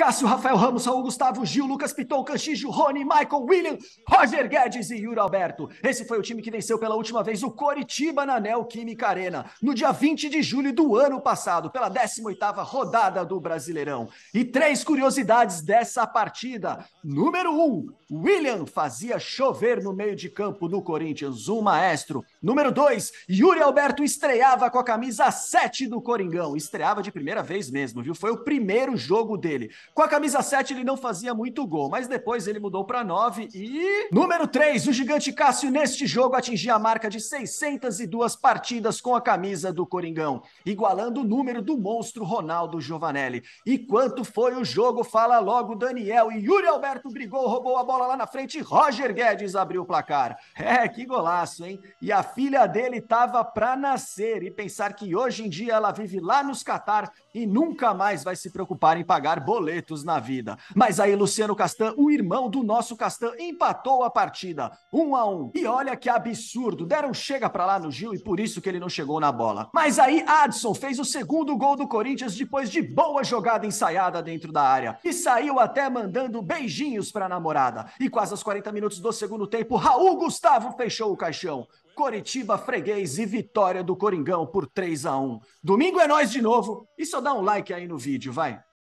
Cássio, Rafael Ramos, Saul Gustavo, Gil, Lucas Piton, Canchijo, Rony, Michael, William, Roger Guedes e Yuri Alberto. Esse foi o time que venceu pela última vez o Coritiba na Química Arena, no dia 20 de julho do ano passado, pela 18ª rodada do Brasileirão. E três curiosidades dessa partida. Número 1, um, William fazia chover no meio de campo no Corinthians, um maestro. Número 2, Yuri Alberto estreava com a camisa 7 do Coringão, estreava de primeira vez mesmo, viu? Foi o primeiro jogo dele. Com a camisa 7 ele não fazia muito gol, mas depois ele mudou para 9 e... Número 3, o gigante Cássio neste jogo atingia a marca de 602 partidas com a camisa do Coringão, igualando o número do monstro Ronaldo Giovanelli. E quanto foi o jogo, fala logo Daniel. E Yuri Alberto brigou, roubou a bola lá na frente e Roger Guedes abriu o placar. É, que golaço, hein? E a filha dele tava pra nascer e pensar que hoje em dia ela vive lá nos Catar e nunca mais vai se preocupar em pagar boleto boletos na vida. Mas aí Luciano Castan, o irmão do nosso Castan, empatou a partida, um a um. E olha que absurdo, deram chega para lá no Gil e por isso que ele não chegou na bola. Mas aí Adson fez o segundo gol do Corinthians depois de boa jogada ensaiada dentro da área e saiu até mandando beijinhos para namorada. E quase aos 40 minutos do segundo tempo, Raul Gustavo fechou o caixão. Coritiba, Freguês e vitória do Coringão por 3 a 1. Domingo é nós de novo e só dá um like aí no vídeo, vai.